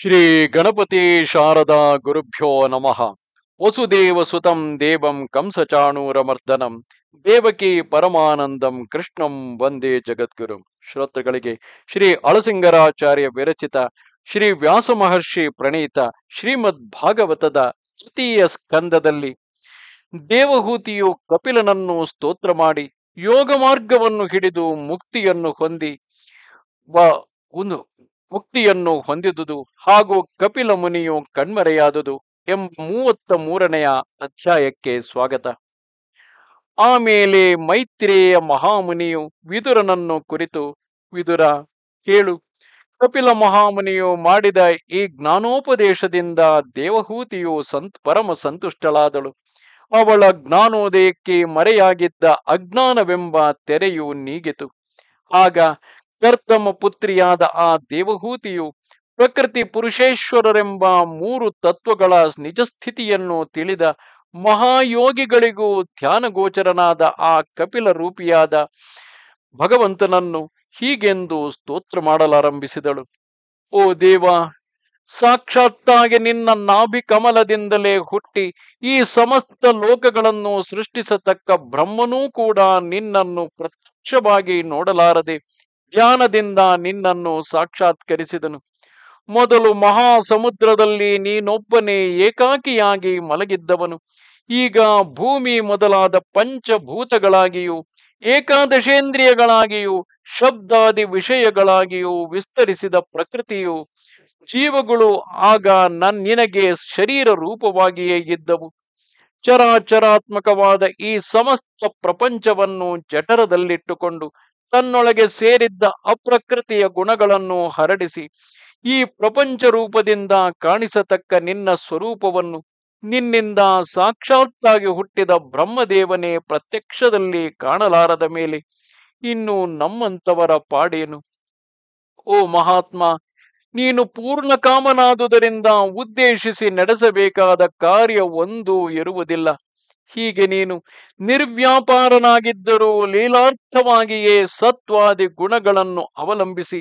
ಶ್ರೀ ಗಣಪತಿ ಶಾರದಾ ಗುರುಭ್ಯೋ ನಮಃ ವಸುದೇವ ಸುತಂ ದೇವಂ ಕಂಸಚಾಣೂರಮರ್ದನಂ ದೇವಕಿ ಪರಮಾನಂದಂ ಕೃಷ್ಣಂ ವಂದೇ ಜಗದ್ಗುರು ಶ್ರೋತೃಗಳಿಗೆ ಶ್ರೀ ಅಳಸಿಂಗರಾಚಾರ್ಯ ವಿರಚಿತ ಶ್ರೀ ವ್ಯಾಸ ಮಹರ್ಷಿ ಪ್ರಣೀತ ಶ್ರೀಮದ್ ಭಾಗವತದ ತೃತೀಯ ಸ್ಕಂದದಲ್ಲಿ ದೇವಹೂತಿಯು ಕಪಿಲನನ್ನು ಸ್ತೋತ್ರ ಮಾಡಿ ಯೋಗ ಮಾರ್ಗವನ್ನು ಹಿಡಿದು ಮುಕ್ತಿಯನ್ನು ಹೊಂದಿ ಒಂದು ಮುಕ್ತಿಯನ್ನು ಹೊಂದಿದುದು ಹಾಗೂ ಕಪಿಲ ಮುನಿಯು ಕಣ್ಮರೆಯಾದುದು ಎಂಬ ಮೂವತ್ತ ಮೂರನೆಯ ಅಧ್ಯಾಯಕ್ಕೆ ಸ್ವಾಗತ ಆಮೇಲೆ ಮೈತ್ರೇಯ ಮಹಾಮುನಿಯು ವಿದುರನನ್ನು ಕುರಿತು ವಿದುರ ಕೇಳು ಕಪಿಲ ಮಹಾಮುನಿಯು ಮಾಡಿದ ಈ ಜ್ಞಾನೋಪದೇಶದಿಂದ ದೇವಹೂತಿಯು ಸಂತ ಪರಮ ಸಂತುಷ್ಟಳಾದಳು ಅವಳ ಜ್ಞಾನೋದಯಕ್ಕೆ ಮರೆಯಾಗಿದ್ದ ಅಜ್ಞಾನವೆಂಬ ತೆರೆಯು ನೀಗಿತು ಆಗ ಕರ್ತಮ ಪುತ್ರಿಯಾದ ಆ ದೇವಹೂತಿಯು ಪ್ರಕೃತಿ ಪುರುಷೇಶ್ವರರೆಂಬ ಮೂರು ತತ್ವಗಳ ಸ್ಥಿತಿಯನ್ನು ತಿಳಿದ ಮಹಾಯೋಗಿಗಳಿಗೂ ಧ್ಯಾನಗೋಚರನಾದ ಆ ಕಪಿಲ ರೂಪಿಯಾದ ಭಗವಂತನನ್ನು ಹೀಗೆಂದು ಸ್ತೋತ್ರ ಮಾಡಲಾರಂಭಿಸಿದಳು ಓ ದೇವ ಸಾಕ್ಷಾತ್ತಾಗಿ ನಿನ್ನ ನಾಭಿಕಮಲದಿಂದಲೇ ಹುಟ್ಟಿ ಈ ಸಮಸ್ತ ಲೋಕಗಳನ್ನು ಸೃಷ್ಟಿಸತಕ್ಕ ಬ್ರಹ್ಮನೂ ಕೂಡ ನಿನ್ನನ್ನು ಪ್ರತ್ಯಕ್ಷವಾಗಿ ನೋಡಲಾರದೆ ಧ್ಯಾನದಿಂದ ನಿನ್ನನ್ನು ಸಾಕ್ಷಾತ್ಕರಿಸಿದನು ಮೊದಲು ಮಹಾಸಮುದ್ರದಲ್ಲಿ ನೀನೊಬ್ಬನೇ ಏಕಾಕಿಯಾಗಿ ಮಲಗಿದ್ದವನು ಈಗ ಭೂಮಿ ಮೊದಲಾದ ಪಂಚಭೂತಗಳಾಗಿಯೂ ಏಕಾದಶೇಂದ್ರಿಯಗಳಾಗಿಯೂ ಶಬ್ದಾದಿ ವಿಷಯಗಳಾಗಿಯೂ ವಿಸ್ತರಿಸಿದ ಪ್ರಕೃತಿಯು ಜೀವಗಳು ಆಗ ನನ್ ನಿನಗೆ ಶರೀರ ರೂಪವಾಗಿಯೇ ಇದ್ದವು ಚರಾಚರಾತ್ಮಕವಾದ ಈ ಸಮಸ್ತ ಪ್ರಪಂಚವನ್ನು ಜಠರದಲ್ಲಿಟ್ಟುಕೊಂಡು ತನ್ನೊಳಗೆ ಸೇರಿದ್ದ ಅಪ್ರಕೃತಿಯ ಗುಣಗಳನ್ನು ಹರಡಿಸಿ ಈ ಪ್ರಪಂಚ ರೂಪದಿಂದ ಕಾಣಿಸತಕ್ಕ ನಿನ್ನ ಸ್ವರೂಪವನ್ನು ನಿನ್ನಿಂದ ಸಾಕ್ಷಾತ್ತಾಗಿ ಹುಟ್ಟಿದ ಬ್ರಹ್ಮದೇವನೇ ಪ್ರತ್ಯಕ್ಷದಲ್ಲಿ ಕಾಣಲಾರದ ಮೇಲೆ ಇನ್ನು ನಮ್ಮಂತವರ ಪಾಡೇನು ಓ ಮಹಾತ್ಮ ನೀನು ಪೂರ್ಣ ಕಾಮನಾದುದರಿಂದ ಉದ್ದೇಶಿಸಿ ನಡೆಸಬೇಕಾದ ಕಾರ್ಯ ಒಂದೂ ಇರುವುದಿಲ್ಲ ಹೀಗೆ ನೀನು ನಿರ್ವ್ಯಾಪಾರನಾಗಿದ್ದರೂ ಲೀಲಾರ್ಥವಾಗಿಯೇ ಸತ್ವಾದಿ ಗುಣಗಳನ್ನು ಅವಲಂಬಿಸಿ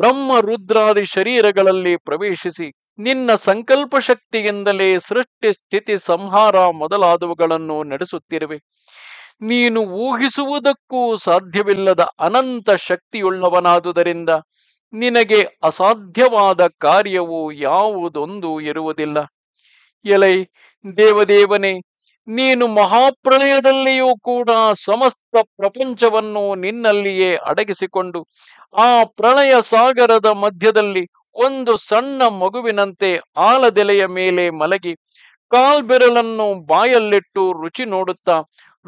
ಬ್ರಹ್ಮ ರುದ್ರಾದಿ ಶರೀರಗಳಲ್ಲಿ ಪ್ರವೇಶಿಸಿ ನಿನ್ನ ಸಂಕಲ್ಪ ಶಕ್ತಿಯಿಂದಲೇ ಸೃಷ್ಟಿ ಸ್ಥಿತಿ ಸಂಹಾರ ಮೊದಲಾದವುಗಳನ್ನು ನಡೆಸುತ್ತಿರುವೆ ನೀನು ಊಹಿಸುವುದಕ್ಕೂ ಸಾಧ್ಯವಿಲ್ಲದ ಅನಂತ ಶಕ್ತಿಯುಳ್ಳವನಾದುದರಿಂದ ನಿನಗೆ ಅಸಾಧ್ಯವಾದ ಕಾರ್ಯವು ಯಾವುದೊಂದು ಇರುವುದಿಲ್ಲ ಎಲೈ ದೇವದೇವನೇ ನೀನು ಮಹಾಪ್ರಳಯದಲ್ಲಿಯೂ ಕೂಡ ಸಮಸ್ತ ಪ್ರಪಂಚವನ್ನು ನಿನ್ನಲ್ಲಿಯೇ ಅಡಗಿಸಿಕೊಂಡು ಆ ಪ್ರಳಯ ಸಾಗರದ ಮಧ್ಯದಲ್ಲಿ ಒಂದು ಸಣ್ಣ ಮಗುವಿನಂತೆ ಆಲದೆಲೆಯ ಮೇಲೆ ಮಲಗಿ ಕಾಲ್ಬೆರಲನ್ನು ಬಾಯಲ್ಲಿಟ್ಟು ರುಚಿ ನೋಡುತ್ತಾ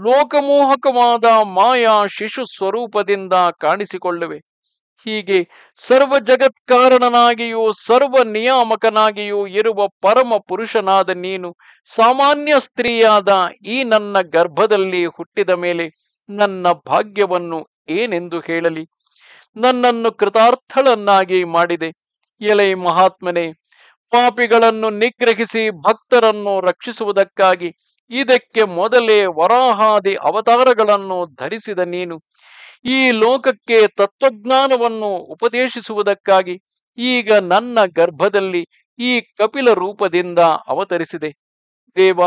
ಲೋಕಮೋಹಕವಾದ ಮಾಯಾ ಶಿಶು ಸ್ವರೂಪದಿಂದ ಕಾಣಿಸಿಕೊಳ್ಳುವೆ ಹೀಗೆ ಸರ್ವ ಜಗತ್ಕಾರಣನಾಗಿಯೂ ಸರ್ವ ನಿಯಾಮಕನಾಗಿಯೂ ಇರುವ ಪರಮ ಪುರುಷನಾದ ನೀನು ಸಾಮಾನ್ಯ ಸ್ತ್ರೀಯಾದ ಈ ನನ್ನ ಗರ್ಭದಲ್ಲಿ ಹುಟ್ಟಿದ ಮೇಲೆ ನನ್ನ ಭಾಗ್ಯವನ್ನು ಏನೆಂದು ಹೇಳಲಿ ನನ್ನನ್ನು ಕೃತಾರ್ಥಳನ್ನಾಗಿ ಮಾಡಿದೆ ಎಲೆ ಮಹಾತ್ಮನೆ ಪಾಪಿಗಳನ್ನು ನಿಗ್ರಹಿಸಿ ಭಕ್ತರನ್ನು ರಕ್ಷಿಸುವುದಕ್ಕಾಗಿ ಇದಕ್ಕೆ ಮೊದಲೇ ವರಾಹಾದಿ ಅವತಾರಗಳನ್ನು ಧರಿಸಿದ ನೀನು ಈ ಲೋಕಕ್ಕೆ ತತ್ವಜ್ಞಾನವನ್ನು ಉಪದೇಶಿಸುವುದಕ್ಕಾಗಿ ಈಗ ನನ್ನ ಗರ್ಭದಲ್ಲಿ ಈ ಕಪಿಲ ರೂಪದಿಂದ ಅವತರಿಸಿದೆ ದೇವ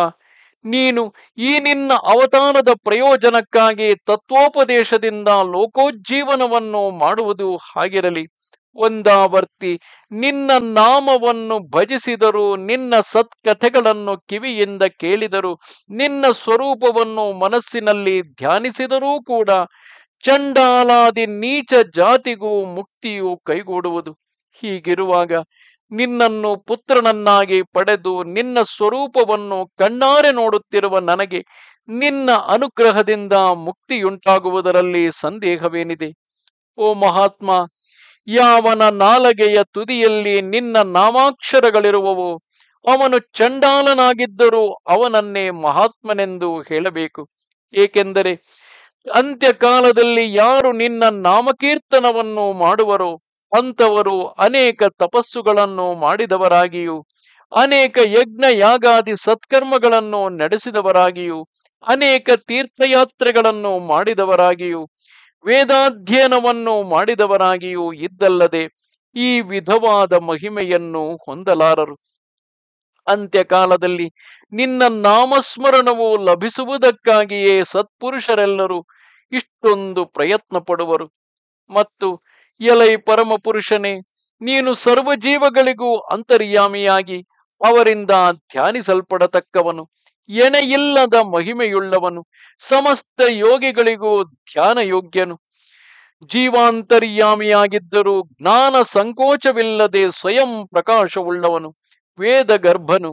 ನೀನು ಈ ನಿನ್ನ ಅವತಾರದ ಪ್ರಯೋಜನಕ್ಕಾಗಿ ತತ್ವೋಪದೇಶದಿಂದ ಲೋಕೋಜ್ಜೀವನವನ್ನು ಮಾಡುವುದು ಹಾಗಿರಲಿ ಒಂದಾವರ್ತಿ ನಿನ್ನ ನಾಮವನ್ನು ಭಜಿಸಿದರು ನಿನ್ನ ಸತ್ಕಥೆಗಳನ್ನು ಕಿವಿಯಿಂದ ಕೇಳಿದರು ನಿನ್ನ ಸ್ವರೂಪವನ್ನು ಮನಸ್ಸಿನಲ್ಲಿ ಧ್ಯಾನಿಸಿದರೂ ಕೂಡ ಚಂಡಾಲಾದಿ ನೀಚ ಜಾತಿಗೂ ಮುಕ್ತಿಯು ಕೈಗೂಡುವುದು ಹೀಗಿರುವಾಗ ನಿನ್ನನ್ನು ಪುತ್ರನನ್ನಾಗಿ ಪಡೆದು ನಿನ್ನ ಸ್ವರೂಪವನ್ನು ಕಣ್ಣಾರೆ ನೋಡುತ್ತಿರುವ ನನಗೆ ನಿನ್ನ ಅನುಗ್ರಹದಿಂದ ಮುಕ್ತಿಯುಂಟಾಗುವುದರಲ್ಲಿ ಸಂದೇಹವೇನಿದೆ ಓ ಮಹಾತ್ಮ ಯಾವನ ನಾಲಗೆಯ ತುದಿಯಲ್ಲಿ ನಿನ್ನ ನಾಮಾಕ್ಷರಗಳಿರುವವು ಅವನು ಚಂಡಾಲನಾಗಿದ್ದರೂ ಅವನನ್ನೇ ಮಹಾತ್ಮನೆಂದು ಹೇಳಬೇಕು ಏಕೆಂದರೆ ಅಂತ್ಯಕಾಲದಲ್ಲಿ ಯಾರು ನಿನ್ನ ನಾಮಕೀರ್ತನವನ್ನು ಮಾಡುವರು ಅಂಥವರು ಅನೇಕ ತಪಸ್ಸುಗಳನ್ನು ಮಾಡಿದವರಾಗಿಯೂ ಅನೇಕ ಯಜ್ಞ ಯಾಗಾದಿ ಸತ್ಕರ್ಮಗಳನ್ನು ನಡೆಸಿದವರಾಗಿಯೂ ಅನೇಕ ತೀರ್ಥಯಾತ್ರೆಗಳನ್ನು ಮಾಡಿದವರಾಗಿಯೂ ವೇದಾಧ್ಯಯನವನ್ನು ಮಾಡಿದವರಾಗಿಯೂ ಇದ್ದಲ್ಲದೆ ಈ ವಿಧವಾದ ಮಹಿಮೆಯನ್ನು ಹೊಂದಲಾರರು ಅಂತ್ಯಕಾಲದಲ್ಲಿ ನಿನ್ನ ನಾಮಸ್ಮರಣವು ಲಭಿಸುವುದಕ್ಕಾಗಿಯೇ ಸತ್ಪುರುಷರೆಲ್ಲರೂ ಇಷ್ಟೊಂದು ಪ್ರಯತ್ನ ಪಡುವರು ಮತ್ತು ಎಲೈ ಪರಮಪುರುಷನೇ ನೀನು ಜೀವಗಳಿಗೂ ಅಂತರ್ಯಾಮಿಯಾಗಿ ಅವರಿಂದ ಧ್ಯಾನಿಸಲ್ಪಡತಕ್ಕವನು ಎಣೆಯಿಲ್ಲದ ಮಹಿಮೆಯುಳ್ಳವನು ಸಮಸ್ತ ಯೋಗಿಗಳಿಗೂ ಧ್ಯಾನ ಯೋಗ್ಯನು ಜೀವಾಂತರ್ಯಾಮಿಯಾಗಿದ್ದರೂ ಜ್ಞಾನ ಸಂಕೋಚವಿಲ್ಲದೆ ಸ್ವಯಂ ಪ್ರಕಾಶವುಳ್ಳವನು ವೇದ ಗರ್ಭನು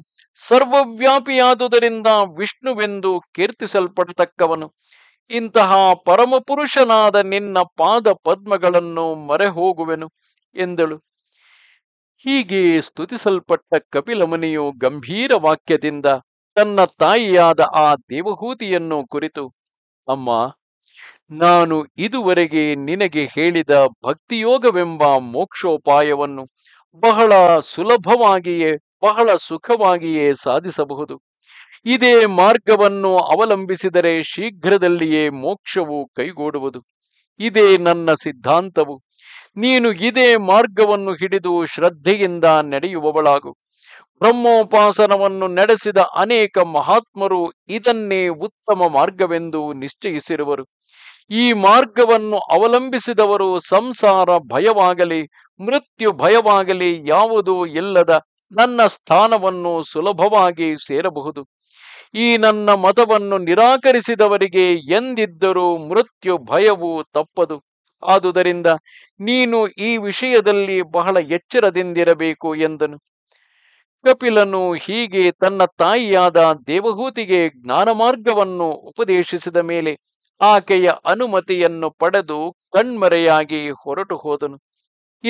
ಸರ್ವವ್ಯಾಪಿಯಾದುದರಿಂದ ವಿಷ್ಣುವೆಂದು ಕೀರ್ತಿಸಲ್ಪಡತಕ್ಕವನು ಇಂತಹ ಪರಮಪುರುಷನಾದ ನಿನ್ನ ಪಾದ ಪದ್ಮಗಳನ್ನು ಮರೆ ಹೋಗುವೆನು ಎಂದಳು ಹೀಗೆ ಸ್ತುತಿಸಲ್ಪಟ್ಟ ಕಪಿಲಮುನಿಯು ಗಂಭೀರ ವಾಕ್ಯದಿಂದ ತನ್ನ ತಾಯಿಯಾದ ಆ ದೇವಹೂತಿಯನ್ನು ಕುರಿತು ಅಮ್ಮ ನಾನು ಇದುವರೆಗೆ ನಿನಗೆ ಹೇಳಿದ ಭಕ್ತಿಯೋಗವೆಂಬ ಮೋಕ್ಷೋಪಾಯವನ್ನು ಬಹಳ ಸುಲಭವಾಗಿಯೇ ಬಹಳ ಸುಖವಾಗಿಯೇ ಸಾಧಿಸಬಹುದು ಇದೇ ಮಾರ್ಗವನ್ನು ಅವಲಂಬಿಸಿದರೆ ಶೀಘ್ರದಲ್ಲಿಯೇ ಮೋಕ್ಷವು ಕೈಗೂಡುವುದು ಇದೇ ನನ್ನ ಸಿದ್ಧಾಂತವು ನೀನು ಇದೇ ಮಾರ್ಗವನ್ನು ಹಿಡಿದು ಶ್ರದ್ಧೆಯಿಂದ ನಡೆಯುವವಳಾಗು ಬ್ರಹ್ಮೋಪಾಸನವನ್ನು ನಡೆಸಿದ ಅನೇಕ ಮಹಾತ್ಮರು ಇದನ್ನೇ ಉತ್ತಮ ಮಾರ್ಗವೆಂದು ನಿಶ್ಚಯಿಸಿರುವರು ಈ ಮಾರ್ಗವನ್ನು ಅವಲಂಬಿಸಿದವರು ಸಂಸಾರ ಭಯವಾಗಲಿ ಮೃತ್ಯು ಭಯವಾಗಲಿ ಯಾವುದೂ ಇಲ್ಲದ ನನ್ನ ಸ್ಥಾನವನ್ನು ಸುಲಭವಾಗಿ ಸೇರಬಹುದು ಈ ನನ್ನ ಮತವನ್ನು ನಿರಾಕರಿಸಿದವರಿಗೆ ಎಂದಿದ್ದರೂ ಮೃತ್ಯು ಭಯವು ತಪ್ಪದು ಆದುದರಿಂದ ನೀನು ಈ ವಿಷಯದಲ್ಲಿ ಬಹಳ ಎಚ್ಚರದಿಂದಿರಬೇಕು ಎಂದನು ಕಪಿಲನು ಹೀಗೆ ತನ್ನ ತಾಯಿಯಾದ ದೇವಹೂತಿಗೆ ಜ್ಞಾನ ಮಾರ್ಗವನ್ನು ಉಪದೇಶಿಸಿದ ಮೇಲೆ ಆಕೆಯ ಅನುಮತಿಯನ್ನು ಪಡೆದು ಕಣ್ಮರೆಯಾಗಿ ಹೊರಟು ಹೋದನು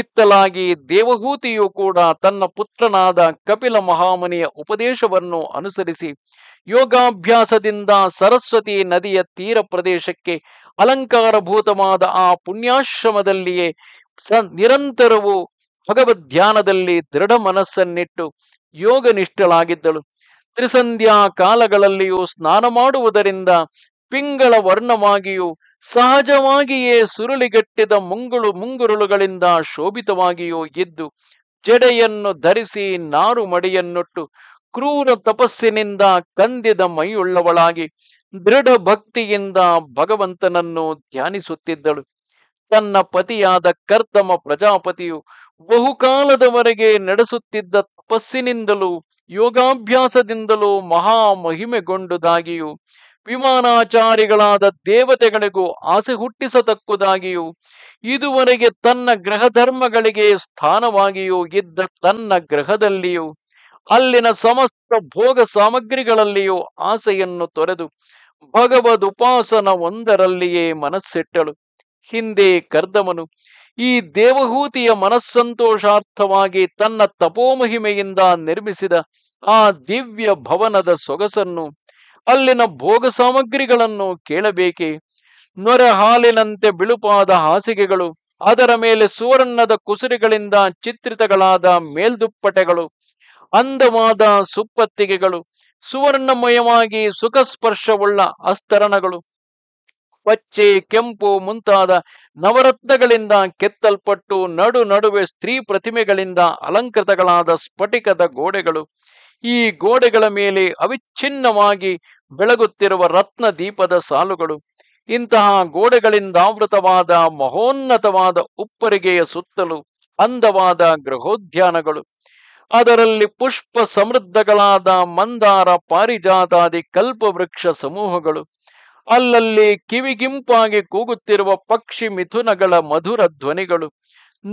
ಇತ್ತಲಾಗಿ ದೇವಹೂತಿಯು ಕೂಡ ತನ್ನ ಪುತ್ರನಾದ ಕಪಿಲ ಮಹಾಮನಿಯ ಉಪದೇಶವನ್ನು ಅನುಸರಿಸಿ ಯೋಗಾಭ್ಯಾಸದಿಂದ ಸರಸ್ವತಿ ನದಿಯ ತೀರ ಪ್ರದೇಶಕ್ಕೆ ಅಲಂಕಾರಭೂತವಾದ ಆ ಪುಣ್ಯಾಶ್ರಮದಲ್ಲಿಯೇ ಸ ನಿರಂತರವೂ ಭಗವದ್ ಧ್ಯಾನದಲ್ಲಿ ದೃಢ ಮನಸ್ಸನ್ನಿಟ್ಟು ಯೋಗ ನಿಷ್ಠಳಾಗಿದ್ದಳು ತ್ರಿಸಂಧ್ಯಾ ಕಾಲಗಳಲ್ಲಿಯೂ ಸ್ನಾನ ಮಾಡುವುದರಿಂದ ಪಿಂಗಳ ವರ್ಣವಾಗಿಯೂ ಸಹಜವಾಗಿಯೇ ಸುರುಳಿಗಟ್ಟಿದ ಮುಂಗುಳು ಮುಂಗುರುಳುಗಳಿಂದ ಶೋಭಿತವಾಗಿಯೂ ಎದ್ದು ಜಡೆಯನ್ನು ಧರಿಸಿ ನಾರು ಮಡಿಯನ್ನುಟ್ಟು ಕ್ರೂರ ತಪಸ್ಸಿನಿಂದ ಕಂದಿದ ಮೈಯುಳ್ಳವಳಾಗಿ ದೃಢ ಭಕ್ತಿಯಿಂದ ಭಗವಂತನನ್ನು ಧ್ಯಾನಿಸುತ್ತಿದ್ದಳು ತನ್ನ ಪತಿಯಾದ ಕರ್ತಮ ಪ್ರಜಾಪತಿಯು ಬಹುಕಾಲದವರೆಗೆ ನಡೆಸುತ್ತಿದ್ದ ತಪಸ್ಸಿನಿಂದಲೂ ಯೋಗಾಭ್ಯಾಸದಿಂದಲೂ ಮಹಾ ಮಹಿಮೆಗೊಂಡುದಾಗಿಯೂ ವಿಮಾನಾಚಾರಿಗಳಾದ ದೇವತೆಗಳಿಗೂ ಆಸೆ ಹುಟ್ಟಿಸತಕ್ಕುದಾಗಿಯೂ ಇದುವರೆಗೆ ತನ್ನ ಗ್ರಹ ಧರ್ಮಗಳಿಗೆ ಸ್ಥಾನವಾಗಿಯೂ ಇದ್ದ ತನ್ನ ಗ್ರಹದಲ್ಲಿಯೂ ಅಲ್ಲಿನ ಸಮಸ್ತ ಭೋಗ ಸಾಮಗ್ರಿಗಳಲ್ಲಿಯೂ ಆಸೆಯನ್ನು ತೊರೆದು ಉಪಾಸನ ಒಂದರಲ್ಲಿಯೇ ಮನಸ್ಸಿಟ್ಟಳು ಹಿಂದೆ ಕರ್ದಮನು ಈ ದೇವಹೂತಿಯ ಮನಸ್ಸಂತೋಷಾರ್ಥವಾಗಿ ತನ್ನ ತಪೋಮಹಿಮೆಯಿಂದ ನಿರ್ಮಿಸಿದ ಆ ದಿವ್ಯ ಭವನದ ಸೊಗಸನ್ನು ಅಲ್ಲಿನ ಭೋಗ ಸಾಮಗ್ರಿಗಳನ್ನು ಕೇಳಬೇಕೆ ನೊರೆ ಹಾಲಿನಂತೆ ಬಿಳುಪಾದ ಹಾಸಿಗೆಗಳು ಅದರ ಮೇಲೆ ಸುವರ್ಣದ ಕುಸುರಿಗಳಿಂದ ಚಿತ್ರಿತಗಳಾದ ಮೇಲ್ದುಪ್ಪಟೆಗಳು ಅಂದವಾದ ಸುಪ್ಪತ್ತಿಗೆಗಳು ಸುವರ್ಣಮಯವಾಗಿ ಸ್ಪರ್ಶವುಳ್ಳ ಅಸ್ತರಣಗಳು ಪಚ್ಚೆ ಕೆಂಪು ಮುಂತಾದ ನವರತ್ನಗಳಿಂದ ಕೆತ್ತಲ್ಪಟ್ಟು ನಡು ನಡುವೆ ಸ್ತ್ರೀ ಪ್ರತಿಮೆಗಳಿಂದ ಅಲಂಕೃತಗಳಾದ ಸ್ಫಟಿಕದ ಗೋಡೆಗಳು ಈ ಗೋಡೆಗಳ ಮೇಲೆ ಅವಿಚ್ಛಿನ್ನವಾಗಿ ಬೆಳಗುತ್ತಿರುವ ರತ್ನ ದೀಪದ ಸಾಲುಗಳು ಇಂತಹ ಗೋಡೆಗಳಿಂದಾವೃತವಾದ ಮಹೋನ್ನತವಾದ ಉಪ್ಪರಿಗೆಯ ಸುತ್ತಲೂ ಅಂದವಾದ ಗೃಹೋದ್ಯಾನಗಳು ಅದರಲ್ಲಿ ಪುಷ್ಪ ಸಮೃದ್ಧಗಳಾದ ಮಂದಾರ ಪಾರಿಜಾತಾದಿ ಕಲ್ಪವೃಕ್ಷ ಸಮೂಹಗಳು ಅಲ್ಲಲ್ಲಿ ಕಿವಿಗಿಂಪಾಗಿ ಕೂಗುತ್ತಿರುವ ಪಕ್ಷಿ ಮಿಥುನಗಳ ಮಧುರ ಧ್ವನಿಗಳು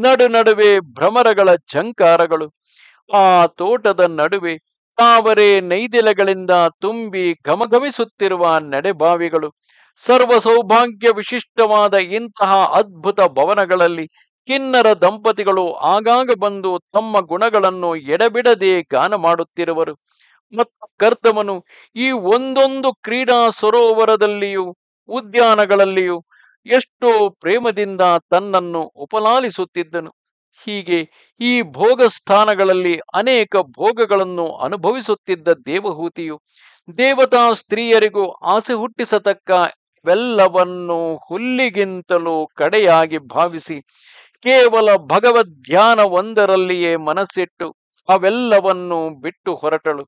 ನಡು ನಡುವೆ ಭ್ರಮರಗಳ ಝಂಕಾರಗಳು ಆ ತೋಟದ ನಡುವೆ ತಾವರೆ ನೈದಿಲೆಗಳಿಂದ ತುಂಬಿ ಘಮಘಮಿಸುತ್ತಿರುವ ನಡೆಬಾವಿಗಳು ಸರ್ವ ಸೌಭಾಗ್ಯ ವಿಶಿಷ್ಟವಾದ ಇಂತಹ ಅದ್ಭುತ ಭವನಗಳಲ್ಲಿ ಕಿನ್ನರ ದಂಪತಿಗಳು ಆಗಾಗ ಬಂದು ತಮ್ಮ ಗುಣಗಳನ್ನು ಎಡಬಿಡದೆ ಗಾನ ಮಾಡುತ್ತಿರುವರು ಮತ್ತು ಕರ್ತವನು ಈ ಒಂದೊಂದು ಕ್ರೀಡಾ ಸರೋವರದಲ್ಲಿಯೂ ಉದ್ಯಾನಗಳಲ್ಲಿಯೂ ಎಷ್ಟೋ ಪ್ರೇಮದಿಂದ ತನ್ನನ್ನು ಉಪಲಾಲಿಸುತ್ತಿದ್ದನು ಹೀಗೆ ಈ ಭೋಗ ಸ್ಥಾನಗಳಲ್ಲಿ ಅನೇಕ ಭೋಗಗಳನ್ನು ಅನುಭವಿಸುತ್ತಿದ್ದ ದೇವಹೂತಿಯು ದೇವತಾ ಸ್ತ್ರೀಯರಿಗೂ ಆಸೆ ಹುಟ್ಟಿಸತಕ್ಕ ಹುಲ್ಲಿಗಿಂತಲೂ ಕಡೆಯಾಗಿ ಭಾವಿಸಿ ಕೇವಲ ಭಗವದ್ಯಾನ ಒಂದರಲ್ಲಿಯೇ ಮನಸ್ಸಿಟ್ಟು ಅವೆಲ್ಲವನ್ನು ಬಿಟ್ಟು ಹೊರಟಳು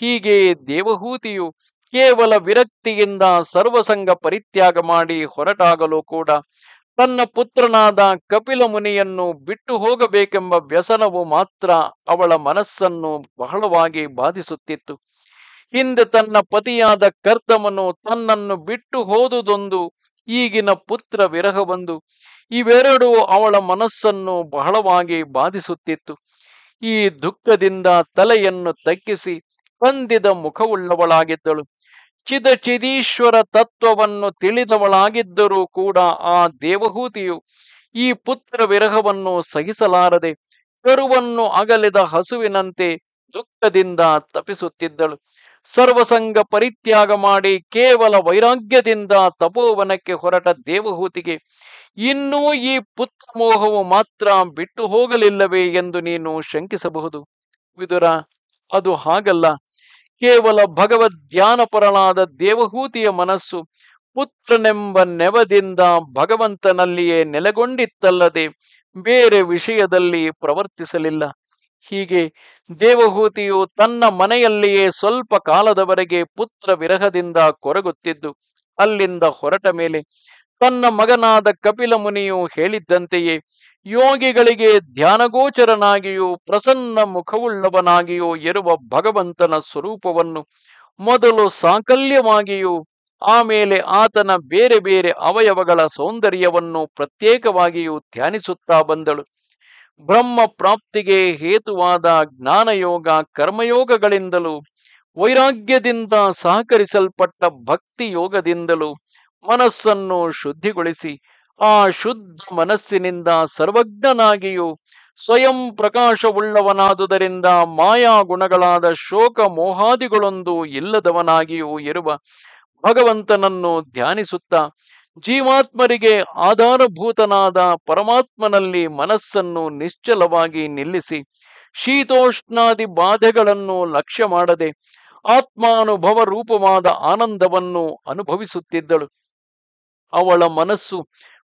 ಹೀಗೆ ದೇವಹೂತಿಯು ಕೇವಲ ವಿರಕ್ತಿಯಿಂದ ಸರ್ವಸಂಗ ಪರಿತ್ಯಾಗ ಮಾಡಿ ಹೊರಟಾಗಲು ಕೂಡ ತನ್ನ ಪುತ್ರನಾದ ಕಪಿಲ ಮುನಿಯನ್ನು ಬಿಟ್ಟು ಹೋಗಬೇಕೆಂಬ ವ್ಯಸನವು ಮಾತ್ರ ಅವಳ ಮನಸ್ಸನ್ನು ಬಹಳವಾಗಿ ಬಾಧಿಸುತ್ತಿತ್ತು ಹಿಂದೆ ತನ್ನ ಪತಿಯಾದ ಕರ್ತಮನು ತನ್ನನ್ನು ಬಿಟ್ಟು ಹೋದುದೊಂದು ಈಗಿನ ಪುತ್ರ ವಿರಹವೊಂದು ಇವೆರಡೂ ಅವಳ ಮನಸ್ಸನ್ನು ಬಹಳವಾಗಿ ಬಾಧಿಸುತ್ತಿತ್ತು ಈ ದುಃಖದಿಂದ ತಲೆಯನ್ನು ತಗ್ಗಿಸಿ ಬಂದಿದ ಮುಖವುಳ್ಳವಳಾಗಿದ್ದಳು ಚಿದ ಚಿದೀಶ್ವರ ತತ್ವವನ್ನು ತಿಳಿದವಳಾಗಿದ್ದರೂ ಕೂಡ ಆ ದೇವಹೂತಿಯು ಈ ಪುತ್ರ ವಿರಹವನ್ನು ಸಹಿಸಲಾರದೆ ಕರುವನ್ನು ಅಗಲಿದ ಹಸುವಿನಂತೆ ದುಃಖದಿಂದ ತಪಿಸುತ್ತಿದ್ದಳು ಸರ್ವಸಂಗ ಪರಿತ್ಯಾಗ ಮಾಡಿ ಕೇವಲ ವೈರಾಗ್ಯದಿಂದ ತಪೋವನಕ್ಕೆ ಹೊರಟ ದೇವಹೂತಿಗೆ ಇನ್ನೂ ಈ ಪುತ್ರಮೋಹವು ಮಾತ್ರ ಬಿಟ್ಟು ಹೋಗಲಿಲ್ಲವೇ ಎಂದು ನೀನು ಶಂಕಿಸಬಹುದು ವಿದುರ ಅದು ಹಾಗಲ್ಲ ಕೇವಲ ಭಗವದ್ ಧ್ಯಾನಪರಳಾದ ದೇವಹೂತಿಯ ಮನಸ್ಸು ಪುತ್ರನೆಂಬ ನೆವದಿಂದ ಭಗವಂತನಲ್ಲಿಯೇ ನೆಲೆಗೊಂಡಿತ್ತಲ್ಲದೆ ಬೇರೆ ವಿಷಯದಲ್ಲಿ ಪ್ರವರ್ತಿಸಲಿಲ್ಲ ಹೀಗೆ ದೇವಹೂತಿಯು ತನ್ನ ಮನೆಯಲ್ಲಿಯೇ ಸ್ವಲ್ಪ ಕಾಲದವರೆಗೆ ಪುತ್ರ ವಿರಹದಿಂದ ಕೊರಗುತ್ತಿದ್ದು ಅಲ್ಲಿಂದ ಹೊರಟ ಮೇಲೆ ತನ್ನ ಮಗನಾದ ಕಪಿಲ ಮುನಿಯು ಹೇಳಿದ್ದಂತೆಯೇ ಯೋಗಿಗಳಿಗೆ ಧ್ಯಾನಗೋಚರನಾಗಿಯೂ ಪ್ರಸನ್ನ ಮುಖವುಳ್ಳವನಾಗಿಯೂ ಇರುವ ಭಗವಂತನ ಸ್ವರೂಪವನ್ನು ಮೊದಲು ಸಾಕಲ್ಯವಾಗಿಯೂ ಆಮೇಲೆ ಆತನ ಬೇರೆ ಬೇರೆ ಅವಯವಗಳ ಸೌಂದರ್ಯವನ್ನು ಪ್ರತ್ಯೇಕವಾಗಿಯೂ ಧ್ಯಾನಿಸುತ್ತಾ ಬಂದಳು ಬ್ರಹ್ಮ ಪ್ರಾಪ್ತಿಗೆ ಹೇತುವಾದ ಜ್ಞಾನಯೋಗ ಕರ್ಮಯೋಗಗಳಿಂದಲೂ ವೈರಾಗ್ಯದಿಂದ ಸಹಕರಿಸಲ್ಪಟ್ಟ ಭಕ್ತಿ ಯೋಗದಿಂದಲೂ ಮನಸ್ಸನ್ನು ಶುದ್ಧಿಗೊಳಿಸಿ ಆ ಶುದ್ಧ ಮನಸ್ಸಿನಿಂದ ಸರ್ವಜ್ಞನಾಗಿಯೂ ಸ್ವಯಂ ಪ್ರಕಾಶವುಳ್ಳವನಾದುದರಿಂದ ಮಾಯಾ ಗುಣಗಳಾದ ಶೋಕ ಮೋಹಾದಿಗಳೊಂದು ಇಲ್ಲದವನಾಗಿಯೂ ಇರುವ ಭಗವಂತನನ್ನು ಧ್ಯಾನಿಸುತ್ತಾ ಜೀವಾತ್ಮರಿಗೆ ಆಧಾರಭೂತನಾದ ಪರಮಾತ್ಮನಲ್ಲಿ ಮನಸ್ಸನ್ನು ನಿಶ್ಚಲವಾಗಿ ನಿಲ್ಲಿಸಿ ಶೀತೋಷ್ಣಾದಿ ಬಾಧೆಗಳನ್ನು ಲಕ್ಷ್ಯ ಮಾಡದೆ ಆತ್ಮಾನುಭವ ರೂಪವಾದ ಆನಂದವನ್ನು ಅನುಭವಿಸುತ್ತಿದ್ದಳು ಅವಳ ಮನಸ್ಸು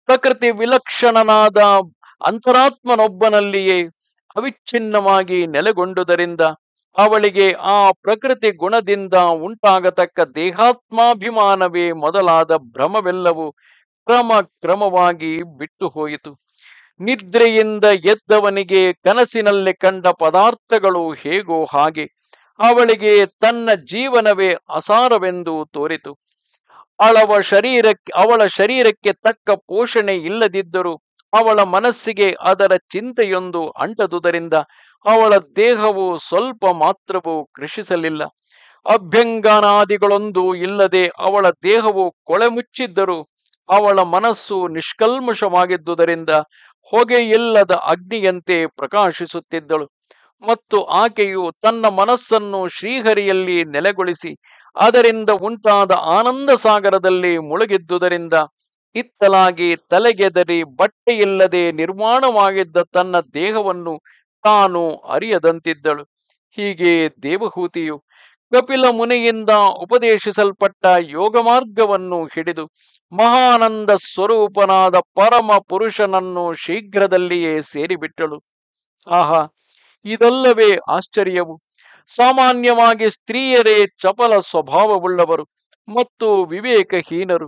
ಪ್ರಕೃತಿ ವಿಲಕ್ಷಣನಾದ ಅಂತರಾತ್ಮನೊಬ್ಬನಲ್ಲಿಯೇ ಅವಿಚ್ಛಿನ್ನವಾಗಿ ನೆಲೆಗೊಂಡುದರಿಂದ ಅವಳಿಗೆ ಆ ಪ್ರಕೃತಿ ಗುಣದಿಂದ ಉಂಟಾಗತಕ್ಕ ದೇಹಾತ್ಮಾಭಿಮಾನವೇ ಮೊದಲಾದ ಭ್ರಮವೆಲ್ಲವೂ ಕ್ರಮ ಕ್ರಮವಾಗಿ ಬಿಟ್ಟು ಹೋಯಿತು ನಿದ್ರೆಯಿಂದ ಎದ್ದವನಿಗೆ ಕನಸಿನಲ್ಲಿ ಕಂಡ ಪದಾರ್ಥಗಳು ಹೇಗೋ ಹಾಗೆ ಅವಳಿಗೆ ತನ್ನ ಜೀವನವೇ ಅಸಾರವೆಂದು ತೋರಿತು ಅವಳ ಶರೀರಕ್ಕೆ ಅವಳ ಶರೀರಕ್ಕೆ ತಕ್ಕ ಪೋಷಣೆ ಇಲ್ಲದಿದ್ದರೂ ಅವಳ ಮನಸ್ಸಿಗೆ ಅದರ ಚಿಂತೆಯೊಂದು ಅಂಟದುದರಿಂದ ಅವಳ ದೇಹವು ಸ್ವಲ್ಪ ಮಾತ್ರವೂ ಕೃಷಿಸಲಿಲ್ಲ ಅಭ್ಯಂಗನಾದಿಗಳೊಂದು ಇಲ್ಲದೆ ಅವಳ ದೇಹವು ಕೊಳೆ ಮುಚ್ಚಿದ್ದರೂ ಅವಳ ಮನಸ್ಸು ನಿಷ್ಕಲ್ಮಶವಾಗಿದ್ದುದರಿಂದ ಹೊಗೆಯಿಲ್ಲದ ಅಗ್ನಿಯಂತೆ ಪ್ರಕಾಶಿಸುತ್ತಿದ್ದಳು ಮತ್ತು ಆಕೆಯು ತನ್ನ ಮನಸ್ಸನ್ನು ಶ್ರೀಹರಿಯಲ್ಲಿ ನೆಲೆಗೊಳಿಸಿ ಅದರಿಂದ ಉಂಟಾದ ಆನಂದ ಸಾಗರದಲ್ಲಿ ಮುಳುಗಿದ್ದುದರಿಂದ ಇತ್ತಲಾಗಿ ತಲೆಗೆದರಿ ಬಟ್ಟೆಯಿಲ್ಲದೆ ನಿರ್ಮಾಣವಾಗಿದ್ದ ತನ್ನ ದೇಹವನ್ನು ತಾನು ಅರಿಯದಂತಿದ್ದಳು ಹೀಗೆ ದೇವಹೂತಿಯು ಕಪಿಲ ಮುನಿಯಿಂದ ಉಪದೇಶಿಸಲ್ಪಟ್ಟ ಯೋಗ ಮಾರ್ಗವನ್ನು ಹಿಡಿದು ಮಹಾನಂದ ಸ್ವರೂಪನಾದ ಪರಮ ಪುರುಷನನ್ನು ಶೀಘ್ರದಲ್ಲಿಯೇ ಸೇರಿಬಿಟ್ಟಳು ಆಹಾ ಇದಲ್ಲವೇ ಆಶ್ಚರ್ಯವು ಸಾಮಾನ್ಯವಾಗಿ ಸ್ತ್ರೀಯರೇ ಚಪಲ ಸ್ವಭಾವವುಳ್ಳವರು ಮತ್ತು ವಿವೇಕಹೀನರು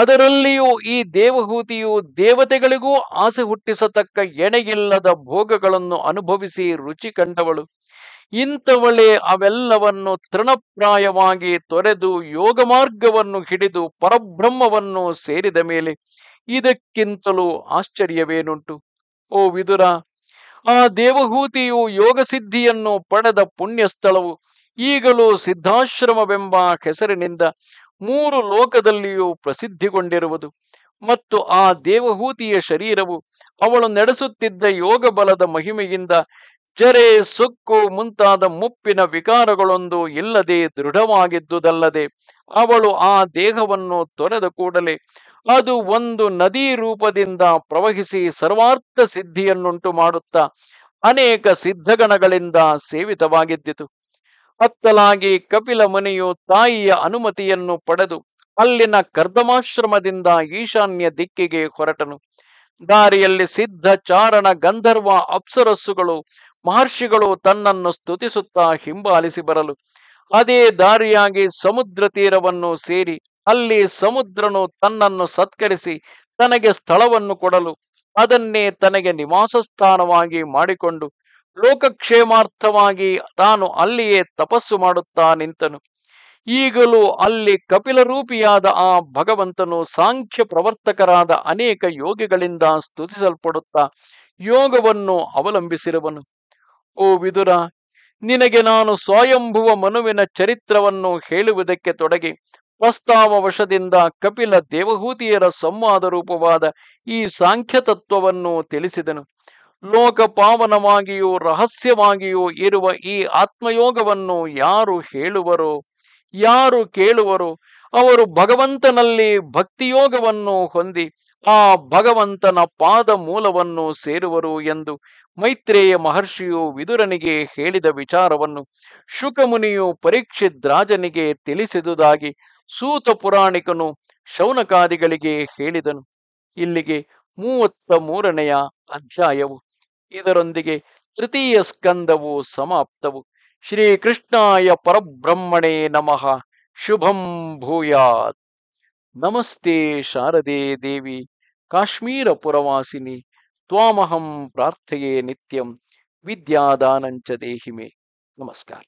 ಅದರಲ್ಲಿಯೂ ಈ ದೇವಹೂತಿಯು ದೇವತೆಗಳಿಗೂ ಆಸೆ ಹುಟ್ಟಿಸತಕ್ಕ ಎಣೆಯಿಲ್ಲದ ಭೋಗಗಳನ್ನು ಅನುಭವಿಸಿ ರುಚಿ ಕಂಡವಳು ಇಂಥವಳೆ ಅವೆಲ್ಲವನ್ನು ತೃಣಪ್ರಾಯವಾಗಿ ತೊರೆದು ಯೋಗ ಮಾರ್ಗವನ್ನು ಹಿಡಿದು ಪರಬ್ರಹ್ಮವನ್ನು ಸೇರಿದ ಮೇಲೆ ಇದಕ್ಕಿಂತಲೂ ಆಶ್ಚರ್ಯವೇನುಂಟು ಓ ವಿದುರ ಆ ದೇವಹೂತಿಯು ಯೋಗ ಸಿದ್ಧಿಯನ್ನು ಪಡೆದ ಪುಣ್ಯಸ್ಥಳವು ಈಗಲೂ ಸಿದ್ಧಾಶ್ರಮವೆಂಬ ಹೆಸರಿನಿಂದ ಮೂರು ಲೋಕದಲ್ಲಿಯೂ ಪ್ರಸಿದ್ಧಿಗೊಂಡಿರುವುದು ಮತ್ತು ಆ ದೇವಹೂತಿಯ ಶರೀರವು ಅವಳು ನಡೆಸುತ್ತಿದ್ದ ಯೋಗ ಬಲದ ಮಹಿಮೆಯಿಂದ ಜರೆ ಸುಕ್ಕು ಮುಂತಾದ ಮುಪ್ಪಿನ ವಿಕಾರಗಳೊಂದು ಇಲ್ಲದೆ ದೃಢವಾಗಿದ್ದುದಲ್ಲದೆ ಅವಳು ಆ ದೇಹವನ್ನು ತೊರೆದ ಕೂಡಲೇ ಅದು ಒಂದು ನದಿ ರೂಪದಿಂದ ಪ್ರವಹಿಸಿ ಸರ್ವಾರ್ಥ ಸಿದ್ಧಿಯನ್ನುಂಟು ಮಾಡುತ್ತಾ ಅನೇಕ ಸಿದ್ಧಗಣಗಳಿಂದ ಸೇವಿತವಾಗಿದ್ದಿತು ಅತ್ತಲಾಗಿ ಕಪಿಲ ಮುನಿಯು ತಾಯಿಯ ಅನುಮತಿಯನ್ನು ಪಡೆದು ಅಲ್ಲಿನ ಕರ್ದಮಾಶ್ರಮದಿಂದ ಈಶಾನ್ಯ ದಿಕ್ಕಿಗೆ ಹೊರಟನು ದಾರಿಯಲ್ಲಿ ಸಿದ್ಧ ಚಾರಣ ಗಂಧರ್ವ ಅಪ್ಸರಸ್ಸುಗಳು ಮಹರ್ಷಿಗಳು ತನ್ನನ್ನು ಸ್ತುತಿಸುತ್ತಾ ಹಿಂಬಾಲಿಸಿ ಬರಲು ಅದೇ ದಾರಿಯಾಗಿ ಸಮುದ್ರ ತೀರವನ್ನು ಸೇರಿ ಅಲ್ಲಿ ಸಮುದ್ರನು ತನ್ನನ್ನು ಸತ್ಕರಿಸಿ ತನಗೆ ಸ್ಥಳವನ್ನು ಕೊಡಲು ಅದನ್ನೇ ತನಗೆ ನಿವಾಸ ಸ್ಥಾನವಾಗಿ ಮಾಡಿಕೊಂಡು ಲೋಕಕ್ಷೇಮಾರ್ಥವಾಗಿ ತಾನು ಅಲ್ಲಿಯೇ ತಪಸ್ಸು ಮಾಡುತ್ತಾ ನಿಂತನು ಈಗಲೂ ಅಲ್ಲಿ ಕಪಿಲರೂಪಿಯಾದ ಆ ಭಗವಂತನು ಸಾಂಖ್ಯ ಪ್ರವರ್ತಕರಾದ ಅನೇಕ ಯೋಗಿಗಳಿಂದ ಸ್ತುತಿಸಲ್ಪಡುತ್ತಾ ಯೋಗವನ್ನು ಅವಲಂಬಿಸಿರುವನು ಓ ವಿದುರ ನಿನಗೆ ನಾನು ಸ್ವಯಂಭುವ ಮನುವಿನ ಚರಿತ್ರವನ್ನು ಹೇಳುವುದಕ್ಕೆ ತೊಡಗಿ ಪ್ರಸ್ತಾವ ವಶದಿಂದ ಕಪಿಲ ದೇವಹೂತಿಯರ ಸಂವಾದ ರೂಪವಾದ ಈ ಸಾಂಖ್ಯತತ್ವವನ್ನು ತಿಳಿಸಿದನು ಲೋಕ ಪಾವನವಾಗಿಯೂ ರಹಸ್ಯವಾಗಿಯೂ ಇರುವ ಈ ಆತ್ಮಯೋಗವನ್ನು ಯಾರು ಹೇಳುವರು ಯಾರು ಕೇಳುವರು ಅವರು ಭಗವಂತನಲ್ಲಿ ಭಕ್ತಿಯೋಗವನ್ನು ಹೊಂದಿ ಆ ಭಗವಂತನ ಪಾದ ಮೂಲವನ್ನು ಸೇರುವರು ಎಂದು ಮೈತ್ರೇಯ ಮಹರ್ಷಿಯು ವಿದುರನಿಗೆ ಹೇಳಿದ ವಿಚಾರವನ್ನು ಶುಕಮುನಿಯು ರಾಜನಿಗೆ ತಿಳಿಸಿದುದಾಗಿ ಸೂತ ಪುರಾಣಿಕನು ಶೌನಕಾದಿಗಳಿಗೆ ಹೇಳಿದನು ಇಲ್ಲಿಗೆ ಮೂವತ್ತ ಮೂರನೆಯ ಅಧ್ಯಾಯವು ಇದರೊಂದಿಗೆ ತೃತೀಯ ಸ್ಕಂದವು ಸಮಾಪ್ತವು ಶ್ರೀಕೃಷ್ಣಾಯ ಪರಬ್ರಹ್ಮಣೇ ನಮಃ ಶುಭಂ ಭೂಯಾತ್ ನಮಸ್ತೆ ಶಾರದೆ ದೇವಿ ಕಾಶ್ಮೀರ ಪುರವಾಸಿನಿ ತ್ವಾಮಹಂ ಪ್ರಾರ್ಥೆಯೇ ನಿತ್ಯಂ ವಿದ್ಯಾದಾನಂಚ ದೇಹಿಮೆ ನಮಸ್ಕಾರ